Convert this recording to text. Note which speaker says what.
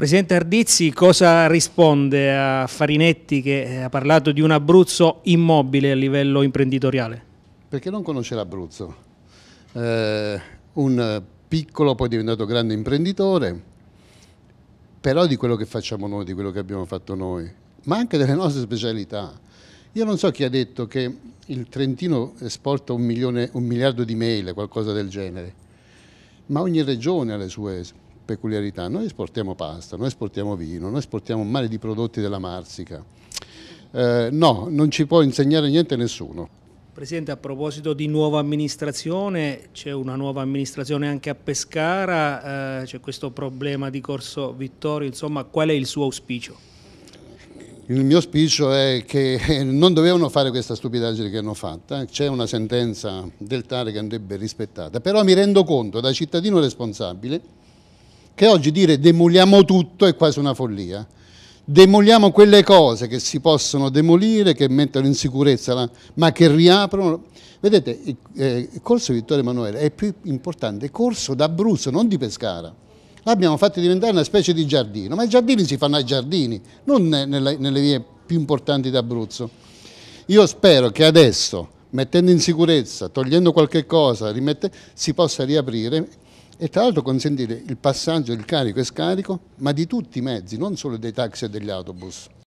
Speaker 1: Presidente Ardizzi, cosa risponde a Farinetti che ha parlato di un Abruzzo immobile a livello imprenditoriale?
Speaker 2: Perché non conosce l'Abruzzo. Eh, un piccolo, poi diventato grande imprenditore, però di quello che facciamo noi, di quello che abbiamo fatto noi, ma anche delle nostre specialità. Io non so chi ha detto che il Trentino esporta un, milione, un miliardo di mail, qualcosa del genere, ma ogni regione ha le sue specialità peculiarità, noi esportiamo pasta, noi esportiamo vino, noi esportiamo un mare di prodotti della Marsica. Eh, no, non ci può insegnare niente nessuno.
Speaker 1: Presidente, a proposito di nuova amministrazione, c'è una nuova amministrazione anche a Pescara, eh, c'è questo problema di Corso Vittorio, insomma qual è il suo auspicio?
Speaker 2: Il mio auspicio è che non dovevano fare questa stupidaggine che hanno fatta, c'è una sentenza del TAR che andrebbe rispettata, però mi rendo conto da cittadino responsabile che oggi dire demoliamo tutto è quasi una follia. Demoliamo quelle cose che si possono demolire, che mettono in sicurezza, ma che riaprono. Vedete, il, eh, il corso Vittorio Emanuele è più importante, il corso d'Abruzzo, non di Pescara. L'abbiamo fatto diventare una specie di giardino, ma i giardini si fanno ai giardini, non nelle, nelle vie più importanti d'Abruzzo. Io spero che adesso, mettendo in sicurezza, togliendo qualche cosa, rimette, si possa riaprire e tra l'altro consentire il passaggio, il carico e scarico, ma di tutti i mezzi, non solo dei taxi e degli autobus.